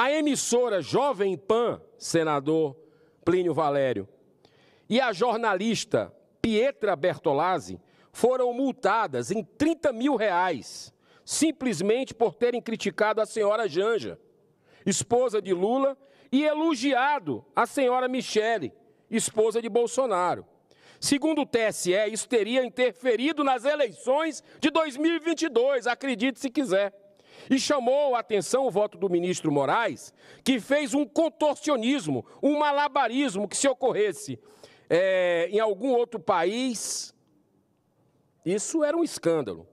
a emissora Jovem Pan, senador Plínio Valério, e a jornalista Pietra Bertolazzi foram multadas em 30 mil reais, simplesmente por terem criticado a senhora Janja, esposa de Lula, e elogiado a senhora Michele, esposa de Bolsonaro. Segundo o TSE, isso teria interferido nas eleições de 2022, acredite se quiser. E chamou a atenção o voto do ministro Moraes, que fez um contorcionismo, um malabarismo que se ocorresse é, em algum outro país, isso era um escândalo.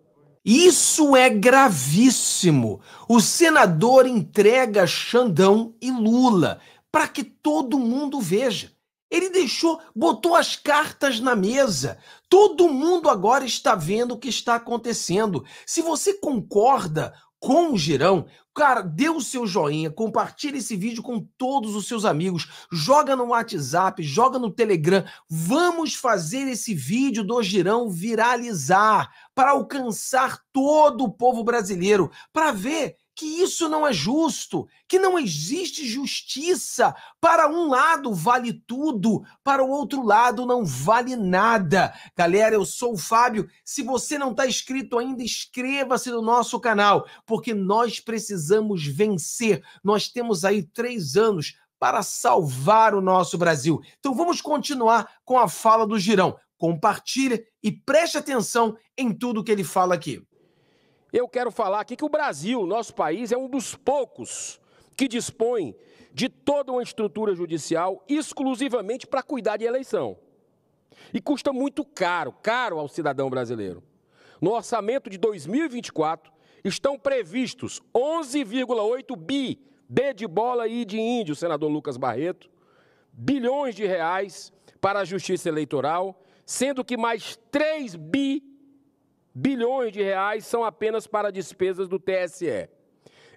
Isso é gravíssimo. O senador entrega Xandão e Lula para que todo mundo veja. Ele deixou, botou as cartas na mesa. Todo mundo agora está vendo o que está acontecendo. Se você concorda com o Girão, cara, dê o seu joinha, compartilha esse vídeo com todos os seus amigos, joga no WhatsApp, joga no Telegram. Vamos fazer esse vídeo do Girão viralizar para alcançar todo o povo brasileiro, para ver que isso não é justo, que não existe justiça. Para um lado vale tudo, para o outro lado não vale nada. Galera, eu sou o Fábio. Se você não está inscrito ainda, inscreva-se no nosso canal, porque nós precisamos vencer. Nós temos aí três anos para salvar o nosso Brasil. Então vamos continuar com a fala do Girão. Compartilhe e preste atenção em tudo que ele fala aqui eu quero falar aqui que o Brasil, nosso país, é um dos poucos que dispõe de toda uma estrutura judicial exclusivamente para cuidar de eleição. E custa muito caro, caro ao cidadão brasileiro. No orçamento de 2024 estão previstos 11,8 bi, B de bola e de índio, senador Lucas Barreto, bilhões de reais para a justiça eleitoral, sendo que mais 3 bi bilhões de reais são apenas para despesas do TSE.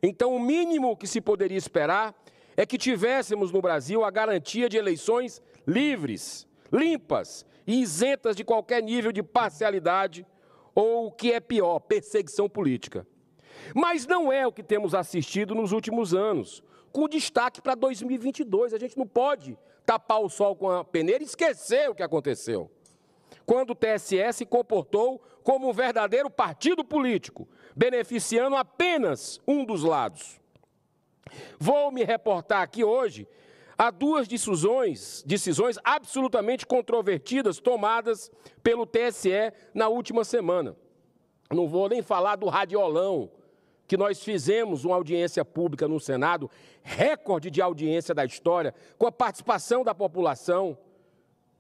Então, o mínimo que se poderia esperar é que tivéssemos no Brasil a garantia de eleições livres, limpas e isentas de qualquer nível de parcialidade ou, o que é pior, perseguição política. Mas não é o que temos assistido nos últimos anos, com destaque para 2022. A gente não pode tapar o sol com a peneira e esquecer o que aconteceu quando o TSE se comportou como um verdadeiro partido político, beneficiando apenas um dos lados. Vou me reportar aqui hoje a duas decisões, decisões absolutamente controvertidas tomadas pelo TSE na última semana. Não vou nem falar do radiolão que nós fizemos uma audiência pública no Senado, recorde de audiência da história, com a participação da população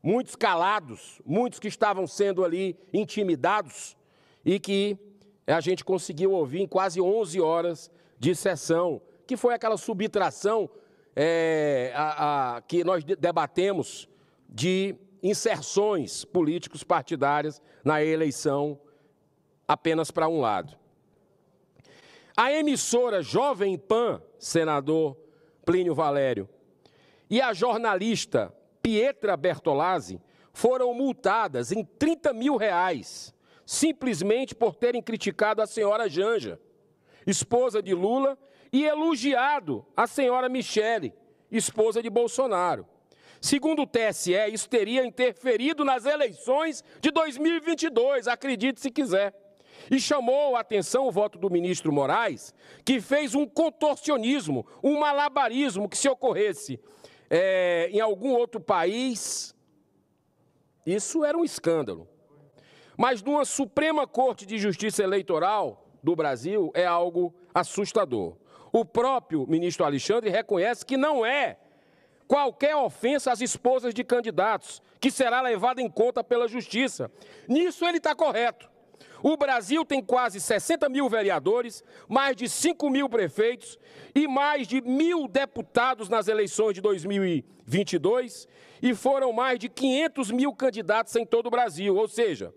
muitos calados, muitos que estavam sendo ali intimidados e que a gente conseguiu ouvir em quase 11 horas de sessão, que foi aquela subtração é, a, a, que nós debatemos de inserções políticos partidárias na eleição apenas para um lado. A emissora Jovem Pan, senador Plínio Valério, e a jornalista Pietra Bertolazzi foram multadas em 30 mil reais, simplesmente por terem criticado a senhora Janja, esposa de Lula, e elogiado a senhora Michele, esposa de Bolsonaro. Segundo o TSE, isso teria interferido nas eleições de 2022, acredite se quiser. E chamou a atenção o voto do ministro Moraes, que fez um contorcionismo, um malabarismo que se ocorresse é, em algum outro país, isso era um escândalo. Mas numa Suprema Corte de Justiça Eleitoral do Brasil é algo assustador. O próprio ministro Alexandre reconhece que não é qualquer ofensa às esposas de candidatos, que será levada em conta pela justiça. Nisso ele está correto. O Brasil tem quase 60 mil vereadores, mais de 5 mil prefeitos e mais de mil deputados nas eleições de 2022 e foram mais de 500 mil candidatos em todo o Brasil. Ou seja,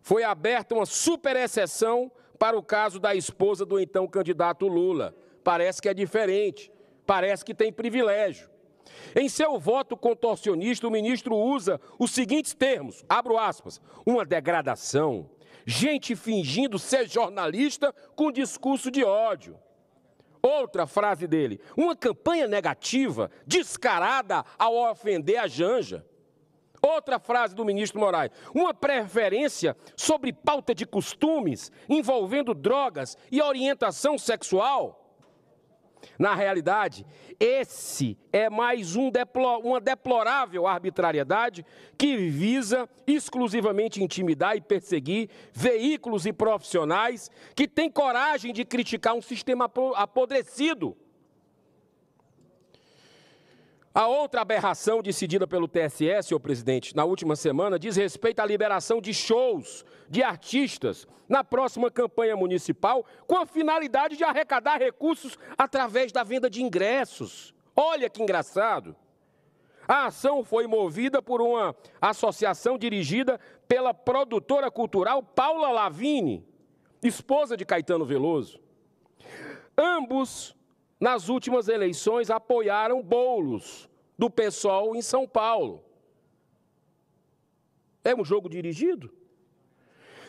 foi aberta uma super exceção para o caso da esposa do então candidato Lula. Parece que é diferente, parece que tem privilégio. Em seu voto contorcionista, o ministro usa os seguintes termos, abro aspas, uma degradação, Gente fingindo ser jornalista com discurso de ódio. Outra frase dele: uma campanha negativa, descarada ao ofender a Janja. Outra frase do ministro Moraes: uma preferência sobre pauta de costumes envolvendo drogas e orientação sexual. Na realidade, esse é mais um uma deplorável arbitrariedade que visa exclusivamente intimidar e perseguir veículos e profissionais que têm coragem de criticar um sistema apodrecido a outra aberração decidida pelo TSE, senhor presidente, na última semana, diz respeito à liberação de shows de artistas na próxima campanha municipal, com a finalidade de arrecadar recursos através da venda de ingressos. Olha que engraçado! A ação foi movida por uma associação dirigida pela produtora cultural Paula Lavini, esposa de Caetano Veloso. Ambos nas últimas eleições apoiaram Bolos do PSOL em São Paulo. É um jogo dirigido?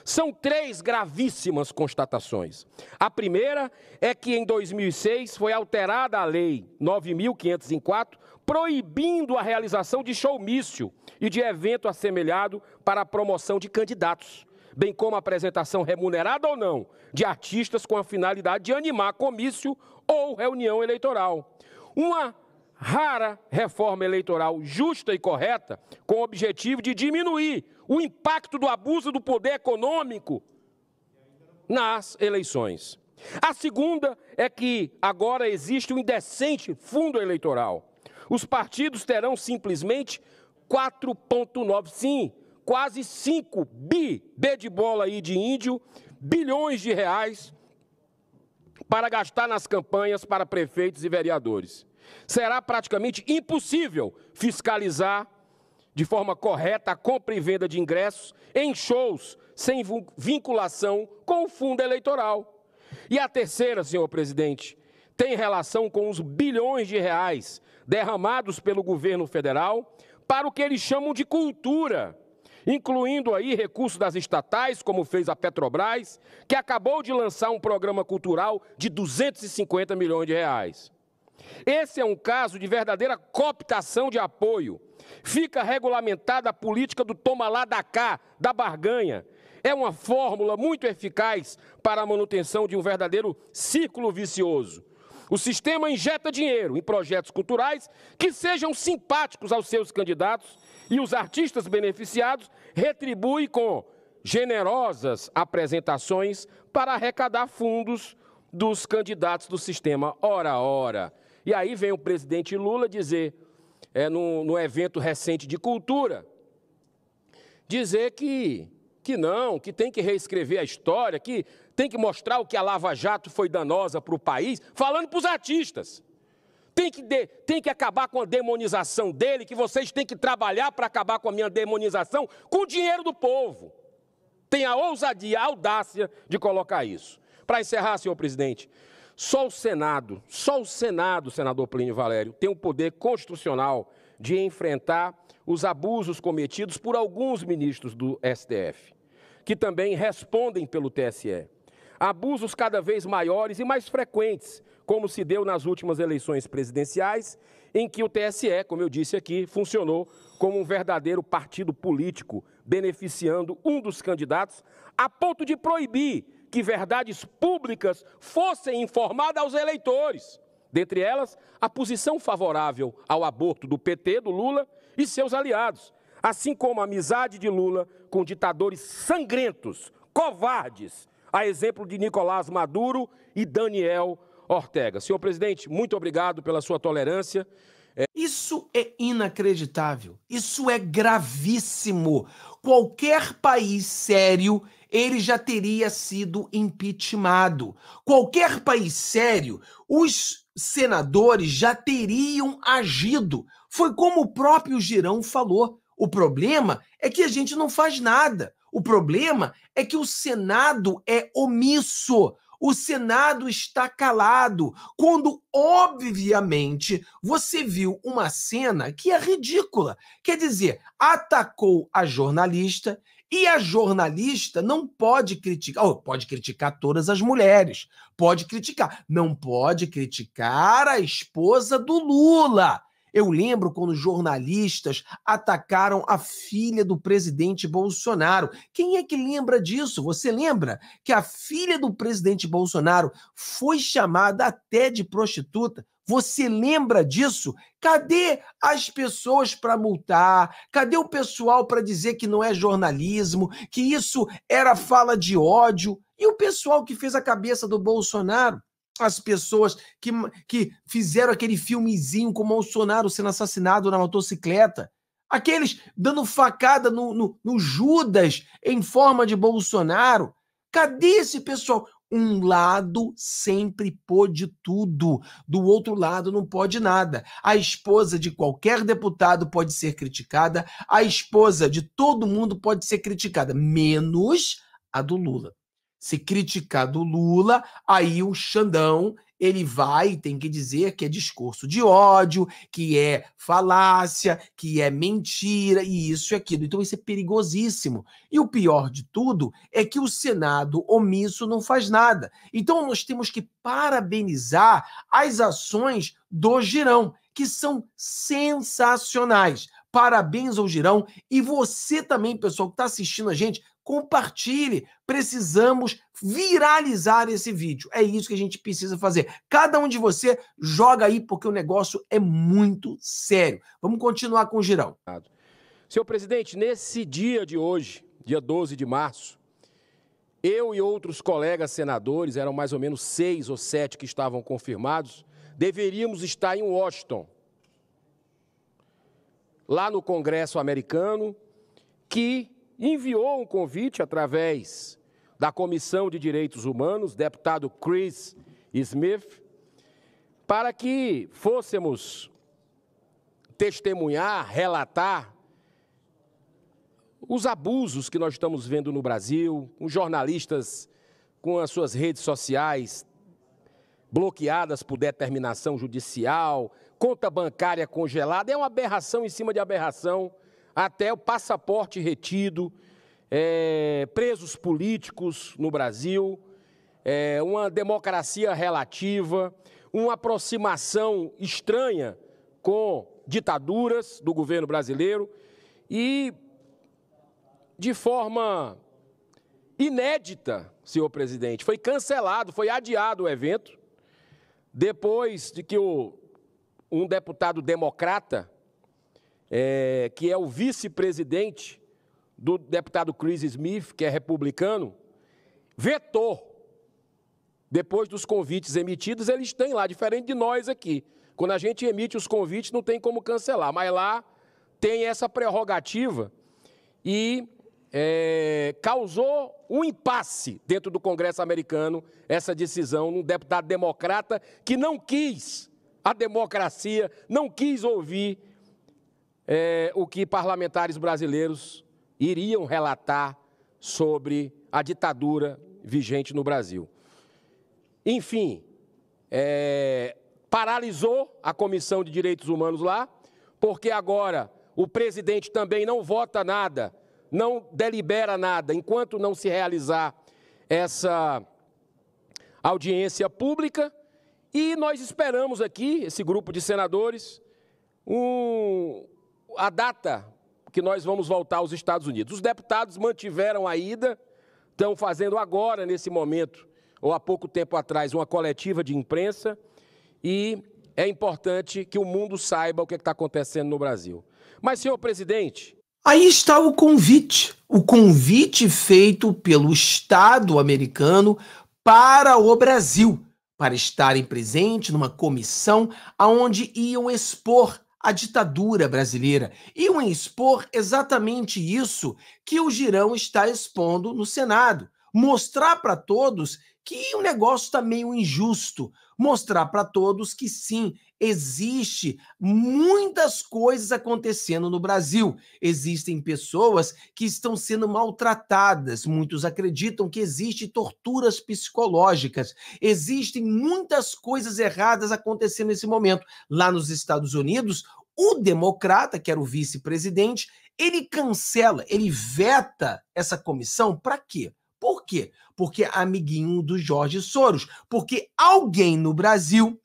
São três gravíssimas constatações. A primeira é que em 2006 foi alterada a Lei 9.504, proibindo a realização de showmício e de evento assemelhado para a promoção de candidatos bem como a apresentação remunerada ou não de artistas com a finalidade de animar comício ou reunião eleitoral. Uma rara reforma eleitoral justa e correta, com o objetivo de diminuir o impacto do abuso do poder econômico nas eleições. A segunda é que agora existe um indecente fundo eleitoral. Os partidos terão simplesmente 4,9, sim, quase 5 bi, B de bola aí de índio, bilhões de reais para gastar nas campanhas para prefeitos e vereadores. Será praticamente impossível fiscalizar de forma correta a compra e venda de ingressos em shows sem vinculação com o fundo eleitoral. E a terceira, senhor presidente, tem relação com os bilhões de reais derramados pelo governo federal para o que eles chamam de cultura incluindo aí recursos das estatais, como fez a Petrobras, que acabou de lançar um programa cultural de 250 milhões de reais. Esse é um caso de verdadeira cooptação de apoio. Fica regulamentada a política do toma lá da cá, da barganha. É uma fórmula muito eficaz para a manutenção de um verdadeiro círculo vicioso. O sistema injeta dinheiro em projetos culturais que sejam simpáticos aos seus candidatos e os artistas beneficiados retribuem com generosas apresentações para arrecadar fundos dos candidatos do sistema Ora Ora. E aí vem o presidente Lula dizer, é, no, no evento recente de cultura, dizer que, que não, que tem que reescrever a história, que tem que mostrar o que a Lava Jato foi danosa para o país, falando para os artistas tem que, de, tem que acabar com a demonização dele, que vocês têm que trabalhar para acabar com a minha demonização com o dinheiro do povo. Tem a ousadia, a audácia de colocar isso. Para encerrar, senhor presidente, só o Senado, só o Senado, senador Plínio Valério, tem o poder constitucional de enfrentar os abusos cometidos por alguns ministros do STF, que também respondem pelo TSE. Abusos cada vez maiores e mais frequentes, como se deu nas últimas eleições presidenciais, em que o TSE, como eu disse aqui, funcionou como um verdadeiro partido político, beneficiando um dos candidatos, a ponto de proibir que verdades públicas fossem informadas aos eleitores. Dentre elas, a posição favorável ao aborto do PT, do Lula e seus aliados, assim como a amizade de Lula com ditadores sangrentos, covardes, a exemplo de Nicolás Maduro e Daniel Ortega. Senhor presidente, muito obrigado pela sua tolerância. É... Isso é inacreditável. Isso é gravíssimo. Qualquer país sério, ele já teria sido impeachmentado. Qualquer país sério, os senadores já teriam agido. Foi como o próprio Girão falou. O problema é que a gente não faz nada. O problema é que o Senado é omisso o Senado está calado, quando, obviamente, você viu uma cena que é ridícula. Quer dizer, atacou a jornalista e a jornalista não pode criticar, pode criticar todas as mulheres, pode criticar, não pode criticar a esposa do Lula. Eu lembro quando jornalistas atacaram a filha do presidente Bolsonaro. Quem é que lembra disso? Você lembra que a filha do presidente Bolsonaro foi chamada até de prostituta? Você lembra disso? Cadê as pessoas para multar? Cadê o pessoal para dizer que não é jornalismo, que isso era fala de ódio? E o pessoal que fez a cabeça do Bolsonaro? as pessoas que, que fizeram aquele filmezinho com o Bolsonaro sendo assassinado na motocicleta, aqueles dando facada no, no, no Judas em forma de Bolsonaro. Cadê esse pessoal? Um lado sempre pôde tudo, do outro lado não pode nada. A esposa de qualquer deputado pode ser criticada, a esposa de todo mundo pode ser criticada, menos a do Lula se criticar do Lula, aí o Xandão ele vai tem que dizer que é discurso de ódio, que é falácia, que é mentira e isso e aquilo. Então isso é perigosíssimo. E o pior de tudo é que o Senado omisso não faz nada. Então nós temos que parabenizar as ações do Girão, que são sensacionais. Parabéns ao Girão. E você também, pessoal, que está assistindo a gente, compartilhe. Precisamos viralizar esse vídeo. É isso que a gente precisa fazer. Cada um de você joga aí, porque o negócio é muito sério. Vamos continuar com o Girão. Senhor presidente, nesse dia de hoje, dia 12 de março, eu e outros colegas senadores, eram mais ou menos seis ou sete que estavam confirmados, deveríamos estar em Washington lá no Congresso americano, que enviou um convite através da Comissão de Direitos Humanos, deputado Chris Smith, para que fôssemos testemunhar, relatar os abusos que nós estamos vendo no Brasil, os jornalistas com as suas redes sociais bloqueadas por determinação judicial, conta bancária congelada, é uma aberração em cima de aberração, até o passaporte retido, é, presos políticos no Brasil, é, uma democracia relativa, uma aproximação estranha com ditaduras do governo brasileiro e, de forma inédita, senhor presidente, foi cancelado, foi adiado o evento, depois de que o um deputado democrata, é, que é o vice-presidente do deputado Chris Smith, que é republicano, vetou. Depois dos convites emitidos, eles têm lá, diferente de nós aqui. Quando a gente emite os convites, não tem como cancelar, mas lá tem essa prerrogativa e é, causou um impasse dentro do Congresso americano essa decisão num deputado democrata que não quis a democracia, não quis ouvir é, o que parlamentares brasileiros iriam relatar sobre a ditadura vigente no Brasil. Enfim, é, paralisou a Comissão de Direitos Humanos lá, porque agora o presidente também não vota nada, não delibera nada, enquanto não se realizar essa audiência pública. E nós esperamos aqui, esse grupo de senadores, um, a data que nós vamos voltar aos Estados Unidos. Os deputados mantiveram a ida, estão fazendo agora, nesse momento, ou há pouco tempo atrás, uma coletiva de imprensa, e é importante que o mundo saiba o que é está acontecendo no Brasil. Mas, senhor presidente. Aí está o convite. O convite feito pelo Estado americano para o Brasil para estarem presentes numa comissão aonde iam expor a ditadura brasileira. Iam expor exatamente isso que o Girão está expondo no Senado. Mostrar para todos que o negócio está meio injusto. Mostrar para todos que sim, existe muitas coisas acontecendo no Brasil. Existem pessoas que estão sendo maltratadas, muitos acreditam que existem torturas psicológicas. Existem muitas coisas erradas acontecendo nesse momento. Lá nos Estados Unidos, o democrata, que era o vice-presidente, ele cancela, ele veta essa comissão para quê? Por quê? Porque é amiguinho do Jorge Soros. Porque alguém no Brasil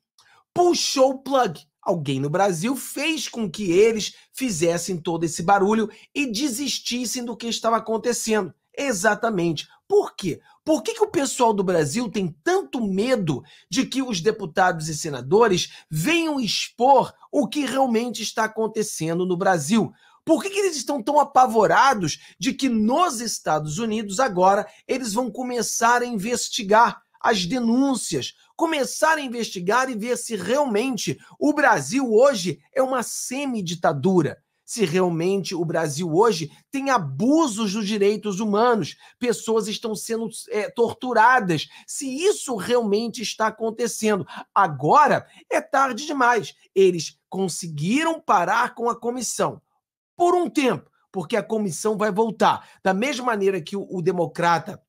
puxou o plug. Alguém no Brasil fez com que eles fizessem todo esse barulho e desistissem do que estava acontecendo. Exatamente. Por quê? Por que, que o pessoal do Brasil tem tanto medo de que os deputados e senadores venham expor o que realmente está acontecendo no Brasil? Por que, que eles estão tão apavorados de que nos Estados Unidos agora eles vão começar a investigar as denúncias começar a investigar e ver se realmente o Brasil hoje é uma semi-ditadura se realmente o Brasil hoje tem abusos dos direitos humanos, pessoas estão sendo é, torturadas, se isso realmente está acontecendo. Agora é tarde demais. Eles conseguiram parar com a comissão por um tempo, porque a comissão vai voltar. Da mesma maneira que o, o democrata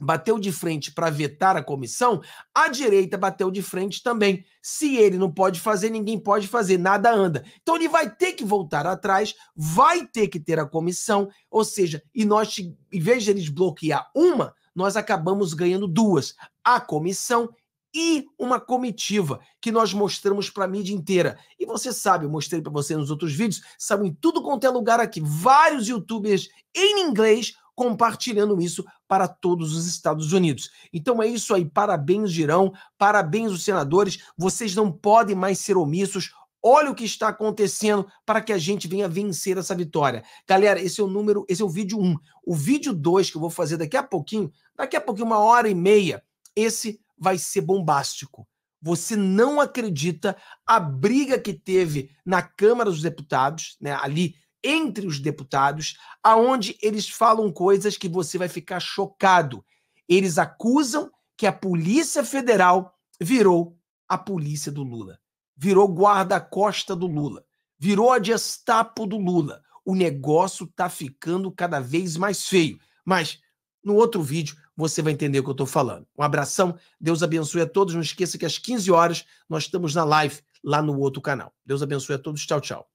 bateu de frente para vetar a comissão, a direita bateu de frente também. Se ele não pode fazer, ninguém pode fazer, nada anda. Então ele vai ter que voltar atrás, vai ter que ter a comissão, ou seja, e nós, em vez de eles bloquear uma, nós acabamos ganhando duas: a comissão e uma comitiva que nós mostramos para a mídia inteira. E você sabe, eu mostrei para você nos outros vídeos, sabe em tudo quanto é lugar aqui, vários youtubers em inglês compartilhando isso para todos os Estados Unidos. Então é isso aí. Parabéns, Girão. Parabéns, os senadores. Vocês não podem mais ser omissos. Olha o que está acontecendo para que a gente venha vencer essa vitória. Galera, esse é o número, esse é o vídeo 1. O vídeo 2 que eu vou fazer daqui a pouquinho, daqui a pouquinho, uma hora e meia, esse vai ser bombástico. Você não acredita a briga que teve na Câmara dos Deputados, né, ali entre os deputados, aonde eles falam coisas que você vai ficar chocado. Eles acusam que a Polícia Federal virou a polícia do Lula, virou guarda-costa do Lula, virou a Gestapo do Lula. O negócio tá ficando cada vez mais feio. Mas no outro vídeo você vai entender o que eu estou falando. Um abração, Deus abençoe a todos. Não esqueça que às 15 horas nós estamos na live lá no outro canal. Deus abençoe a todos. Tchau, tchau.